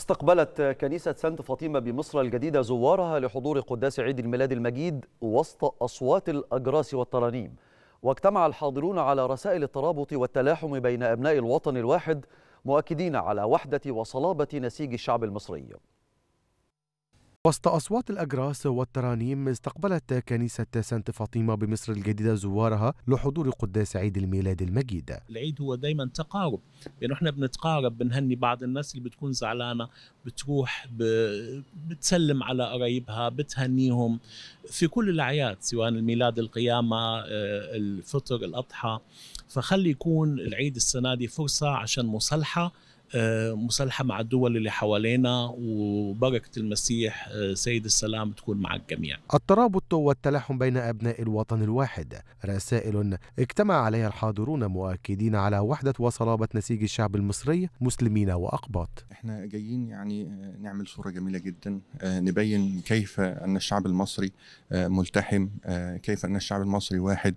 استقبلت كنيسة سانت فاطمة بمصر الجديدة زوارها لحضور قداس عيد الميلاد المجيد وسط أصوات الأجراس والترانيم واجتمع الحاضرون على رسائل الترابط والتلاحم بين أبناء الوطن الواحد مؤكدين على وحدة وصلابة نسيج الشعب المصري وسط أصوات الأجراس والترانيم استقبلت كنيسة سانت فاطمة بمصر الجديدة زوارها لحضور قداس عيد الميلاد المجيد العيد هو دايما تقارب يعني احنا بنتقارب بنهني بعض الناس اللي بتكون زعلانة بتروح بتسلم على قرايبها بتهنيهم في كل الأعياد سواء الميلاد القيامة آه، الفطر الأضحى فخلي يكون العيد السنة دي فرصة عشان مصالحة مصالحه مع الدول اللي حوالينا وبركه المسيح آه، سيد السلام تكون مع الجميع. الترابط والتلاحم بين ابناء الوطن الواحد رسائل اجتمع عليها الحاضرون مؤكدين على وحده وصلابه نسيج الشعب المصري مسلمين واقباط. احنا جايين يعني آه، نعمل صوره جميله جدا آه، نبين كيف ان الشعب المصري ملتحم كيف ان الشعب المصري واحد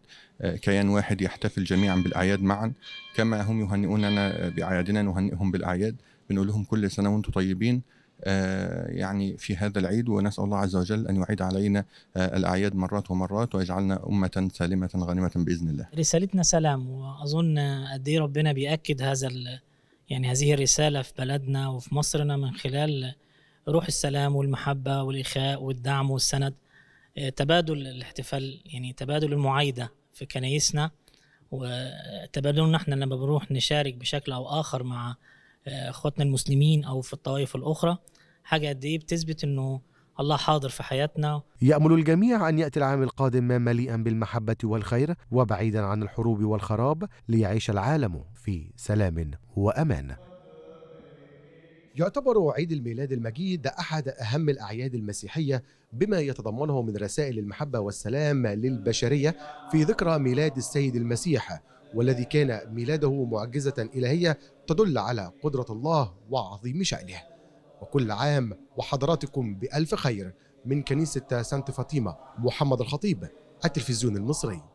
كيان واحد يحتفل جميعا بالاعياد معا كما هم يهنئوننا باعيادنا نهنئهم بالاعياد الأعياد بنقول لهم كل سنة وأنتم طيبين آه، يعني في هذا العيد ونسأل الله عز وجل أن يعيد علينا آه، الأعياد مرات ومرات ويجعلنا أمة سالمة غانمة بإذن الله رسالتنا سلام وأظن قد إيه ربنا بيأكد هذا يعني هذه الرسالة في بلدنا وفي مصرنا من خلال روح السلام والمحبة والإخاء والدعم والسند آه، تبادل الاحتفال يعني تبادل المعايدة في كنايسنا وتبادلنا احنا لما بنروح نشارك بشكل أو آخر مع اخواتنا آه، المسلمين او في الطوائف الاخرى حاجه قد ايه بتثبت انه الله حاضر في حياتنا يأمل الجميع أن يأتي العام القادم مليئا بالمحبة والخير وبعيدا عن الحروب والخراب ليعيش العالم في سلام وأمان يعتبر عيد الميلاد المجيد أحد أهم الأعياد المسيحية بما يتضمنه من رسائل المحبة والسلام للبشرية في ذكرى ميلاد السيد المسيح والذي كان ميلاده معجزة إلهية تدل على قدرة الله وعظيم شأنه وكل عام وحضراتكم بألف خير من كنيسة سانت فاطمة محمد الخطيب التلفزيون المصري